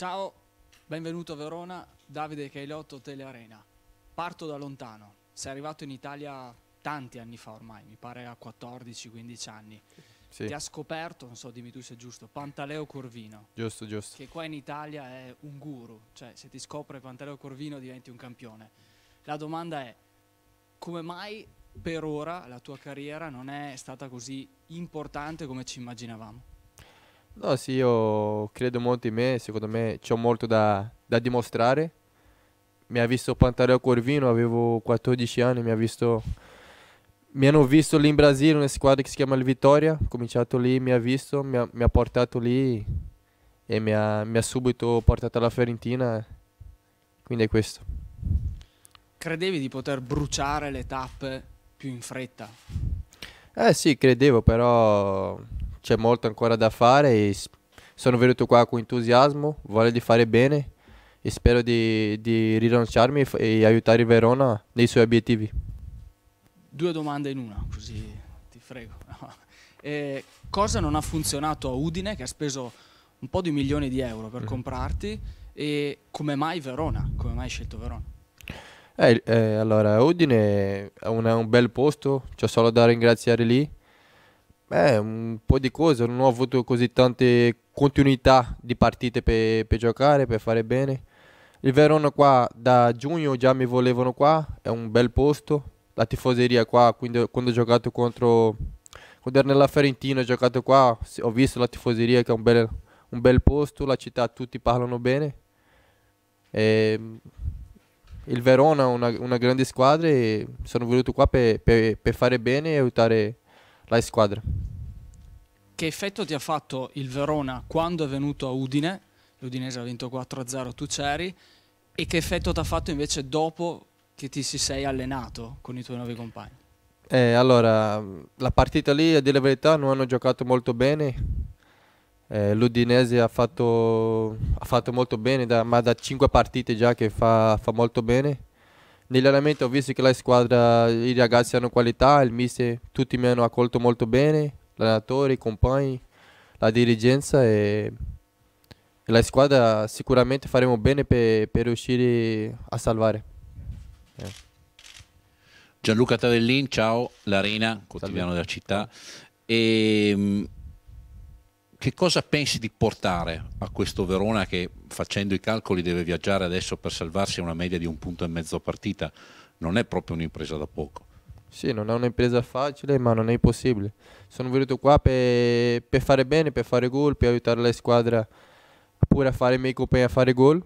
Ciao, benvenuto a Verona, Davide Cailotto Telearena. Parto da lontano, sei arrivato in Italia tanti anni fa ormai, mi pare a 14-15 anni. Sì. Ti ha scoperto, non so, dimmi tu se è giusto, Pantaleo Corvino. Giusto, giusto. Che qua in Italia è un guru, cioè se ti scopre Pantaleo Corvino diventi un campione. La domanda è, come mai per ora la tua carriera non è stata così importante come ci immaginavamo? No, sì, io credo molto in me, secondo me c'ho molto da, da dimostrare. Mi ha visto Pantareo Corvino, avevo 14 anni, mi, ha visto, mi hanno visto lì in Brasile, una squadra che si chiama il Vittoria, ho cominciato lì, mi ha visto, mi ha, mi ha portato lì e mi ha, mi ha subito portato alla Fiorentina, quindi è questo. Credevi di poter bruciare le tappe più in fretta? Eh sì, credevo, però c'è molto ancora da fare e sono venuto qua con entusiasmo, voglio di fare bene e spero di, di rilanciarmi e aiutare Verona nei suoi obiettivi. Due domande in una, così ti frego. Eh, cosa non ha funzionato a Udine che ha speso un po' di milioni di euro per mm. comprarti e come mai Verona? Come mai hai scelto Verona? Eh, eh, allora, Udine è un, è un bel posto, c'è solo da ringraziare lì Beh, un po' di cose, non ho avuto così tante continuità di partite per, per giocare, per fare bene. Il Verona qua da giugno già mi volevano qua, è un bel posto. La tifoseria qua, quindi, quando ho giocato contro... Quando ero nella Fiorentina ho giocato qua, ho visto la tifoseria che è un bel, un bel posto, la città tutti parlano bene. E ehm, il Verona è una, una, grande squadra e sono venuto qua per, per, per fare bene e aiutare la squadra. Che effetto ti ha fatto il Verona quando è venuto a Udine? L'Udinese ha vinto 4-0, tu c'eri. E che effetto ti ha fatto invece dopo che ti si sei allenato con i tuoi nuovi compagni? Eh, allora, la partita lì, a dire la verità, non hanno giocato molto bene. Eh, L'Udinese ha fatto, ha fatto molto bene, da, ma da 5 partite già che fa, fa molto bene. Nell'allenamento ho visto che la squadra, i ragazzi hanno qualità, il mister, tutti mi hanno accolto molto bene, l'allenatore, i compagni, la dirigenza e la squadra sicuramente faremo bene per, per riuscire a salvare. Eh. Gianluca Tadellin, ciao, l'Arena, quotidiano Salve. della città. E, ehm, che cosa pensi di portare a questo Verona che facendo i calcoli deve viaggiare adesso per salvarsi a una media di un punto e mezzo partita? Non è proprio un'impresa da poco. Sì, non è un'impresa facile, ma non è impossibile. Sono venuto qua per, per fare bene, per fare gol, per aiutare la squadra pure a fare i miei compagni a fare gol.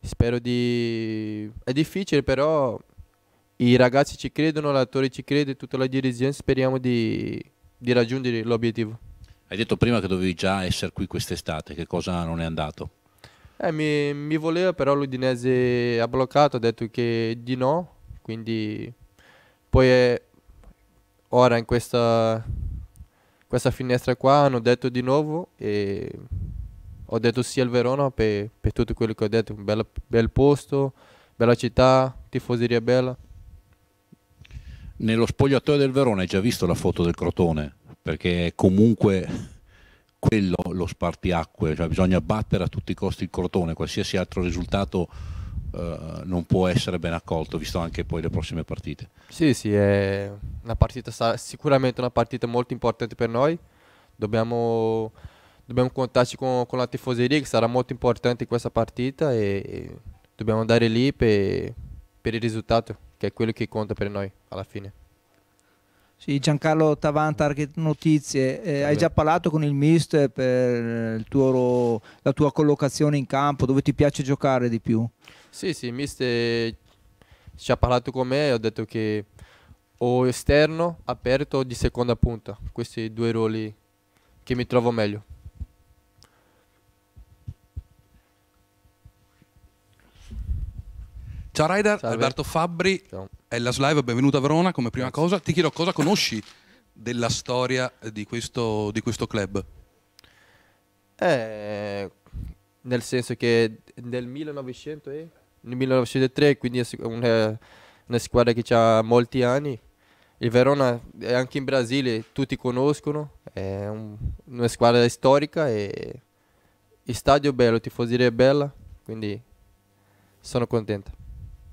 Spero di... È difficile, però i ragazzi ci credono, l'attore ci crede, tutta la dirigenza speriamo di, di raggiungere l'obiettivo. Hai detto prima che dovevi già essere qui quest'estate, che cosa non è andato? Eh, mi, mi, voleva, però l'Udinese ha bloccato, ha detto che di no, quindi poi è, ora in questa, questa, finestra qua hanno detto di nuovo e ho detto sì al Verona per, per tutto quello che ho detto, un bel, bel posto, bella città, tifoseria bella. Nello spogliatoio del Verona hai già visto la foto del Crotone? perché è comunque quello lo spartiacque, cioè bisogna battere a tutti i costi il crotone, qualsiasi altro risultato eh, non può essere ben accolto, visto anche poi le prossime partite. Sì, sì, è una partita, sicuramente una partita molto importante per noi, dobbiamo, dobbiamo contarci con, con, la tifoseria che sarà molto importante in questa partita e, e dobbiamo andare lì per, per il risultato, che è quello che conta per noi alla fine. Sì, Giancarlo Tavan, Target Notizie, eh, hai già parlato con il mister per il tuo, la tua collocazione in campo, dove ti piace giocare di più? Sì, sì, il mister ci ha parlato con me e ho detto che o esterno, aperto o di seconda punta, questi due ruoli che mi trovo meglio. Ciao Raider, Alberto Fabbri. Ciao la Slive, benvenuta a Verona come prima cosa. Ti chiedo cosa conosci della storia di questo, di questo club? Eh, nel senso che nel 1900 eh? nel 1903, quindi è una, una squadra che ha molti anni. Il Verona anche in Brasile tutti conoscono, è un, una squadra storica e il stadio è bello, la tifoseria è bella, quindi sono contento.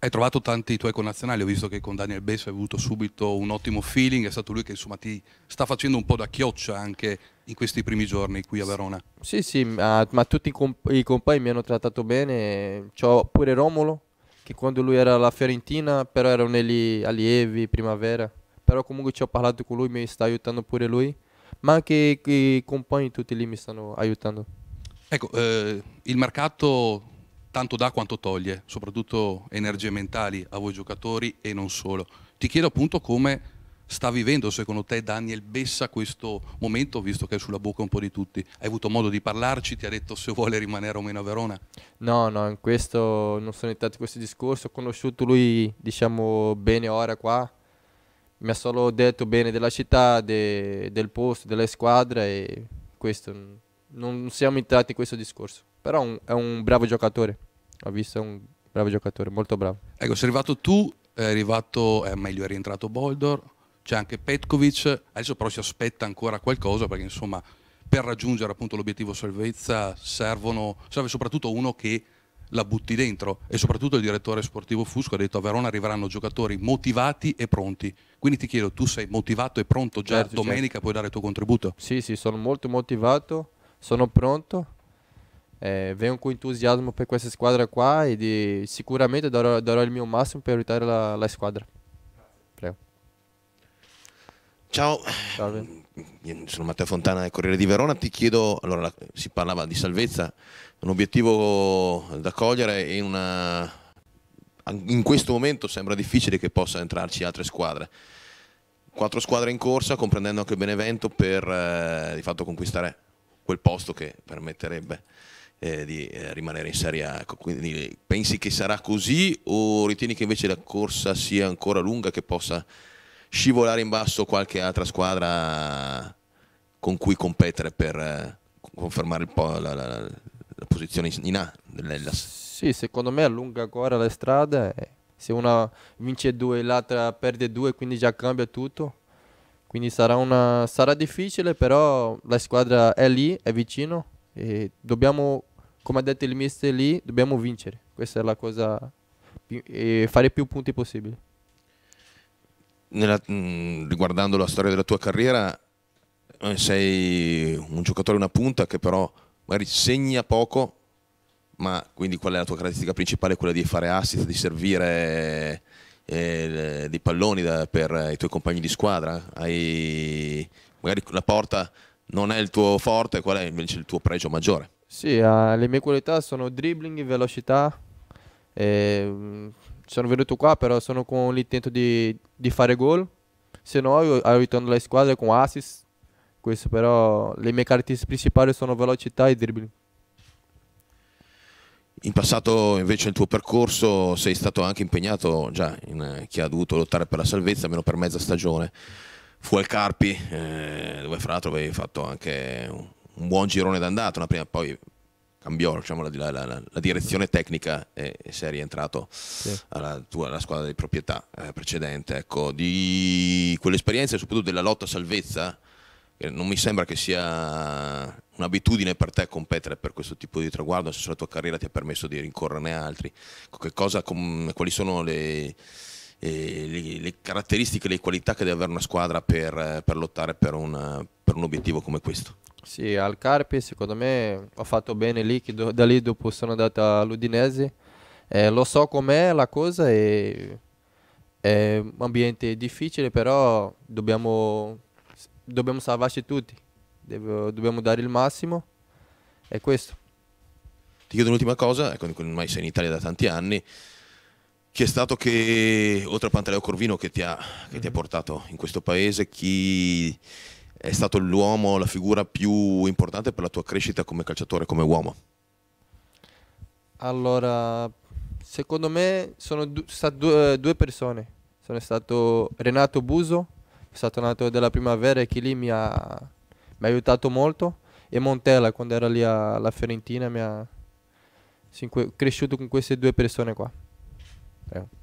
Hai trovato tanti tuoi connazionali, ho visto che con Daniel Besso hai avuto subito un ottimo feeling, è stato lui che insomma ti sta facendo un po' da chioccia anche in questi primi giorni qui a Verona. Sì, sì, ma, ma tutti i, comp- i compagni mi hanno trattato bene, c'ho pure Romolo, che quando lui era alla Fiorentina, però erano negli allievi, primavera, però comunque ci ho parlato con lui, mi sta aiutando pure lui, ma anche i compagni tutti lì mi stanno aiutando. Ecco, eh, il mercato tanto dà quanto toglie, soprattutto energie mentali a voi giocatori e non solo. Ti chiedo appunto come sta vivendo secondo te Daniel Bessa questo momento, visto che è sulla bocca un po' di tutti? Hai avuto modo di parlarci? Ti ha detto se vuole rimanere o meno a Verona? No, no, in questo non sono entrati in questo discorso, ho conosciuto lui diciamo bene ora qua, mi ha solo detto bene della città, de, del posto, della squadra e questo, non siamo entrati in questo discorso. Però un, è un bravo giocatore. Ho visto un bravo giocatore, molto bravo. Ecco, sei arrivato tu, è arrivato, eh, meglio è rientrato Boldor, c'è anche Petkovic, adesso però si aspetta ancora qualcosa perché insomma per raggiungere appunto l'obiettivo salvezza servono, serve soprattutto uno che la butti dentro e soprattutto il direttore sportivo Fusco ha detto a Verona arriveranno giocatori motivati e pronti. Quindi ti chiedo, tu sei motivato e pronto già certo, domenica certo. puoi dare il tuo contributo? Sì, sì, sono molto motivato, sono pronto eh, venho com entusiasmo per questa squadra qua e di, sicuramente darò, darò, il mio massimo per aiutare la, la squadra. Prego. Ciao, Salve. sono Matteo Fontana del Corriere di Verona, ti chiedo, allora si parlava di salvezza, un obiettivo da cogliere in una... in questo momento sembra difficile che possa entrarci altre squadre. Quattro squadre in corsa, comprendendo anche Benevento, per eh, di fatto conquistare quel posto che permetterebbe eh, di eh, rimanere in Serie A. Ecco, quindi pensi che sarà così o ritieni che invece la corsa sia ancora lunga, che possa scivolare in basso qualche altra squadra con cui competere per eh, confermare il po' la, la, la posizione in A dell'Ellas? Sì, secondo me allunga ancora le strade. Se una vince due e l'altra perde due, quindi già cambia tutto. Quindi sarà, una, sarà difficile, però la squadra è lì, è vicino e dobbiamo come ha detto il mister lì, dobbiamo vincere. Questa è la cosa, e fare più punti possibile. Nella, mh, mm, riguardando la storia della tua carriera, eh, sei un giocatore, una punta che però magari segna poco, ma quindi qual è la tua caratteristica principale? Quella di fare assist, di servire eh, dei palloni da, per i tuoi compagni di squadra? Hai, magari la porta non è il tuo forte, qual è invece il tuo pregio maggiore? Sì, eh, le mie qualità sono dribbling, velocità. E, mm, sono venuto qua però sono con l'intento di, di fare gol. Se no aiutando la squadra con assist. Questo però le mie caratteristiche principali sono velocità e dribbling. In passato invece il tuo percorso sei stato anche impegnato già in eh, chi ha dovuto lottare per la salvezza almeno per mezza stagione. Fu al Carpi, eh, dove fra l'altro avevi fatto anche un buon girone d'andata, una prima, poi cambiò diciamo, la, la, la, la, direzione tecnica e, e sei rientrato sì. alla tua alla squadra di proprietà eh, precedente. Ecco, di quell'esperienza e soprattutto della lotta a salvezza, che non mi sembra che sia un'abitudine per te competere per questo tipo di traguardo, se la tua carriera ti ha permesso di rincorrerne altri. Ecco, cosa, com, quali sono le, le, le, caratteristiche, le qualità che deve avere una squadra per, per lottare per, una, per un obiettivo come questo? Sì, al Carpi secondo me ho fatto bene lì, che do, da lì dopo sono andato all'Udinese. Eh, lo so com'è la cosa e è un ambiente difficile, però dobbiamo, dobbiamo salvarci tutti, Devo, dobbiamo dare il massimo, è questo. Ti chiedo un'ultima cosa, ecco, ormai sei in Italia da tanti anni, chi è stato che, oltre a Pantaleo Corvino, che ti ha, che mm ti ha mm. portato in questo paese, chi è stato l'uomo, la figura più importante per la tua crescita come calciatore, come uomo? Allora, secondo me sono du state due, eh, due persone. Sono stato Renato Buso, è stato nato della primavera e che lì mi ha, mi ha, aiutato molto. E Montella, quando era lì alla Fiorentina, mi ha cresciuto con queste due persone qua. Prego.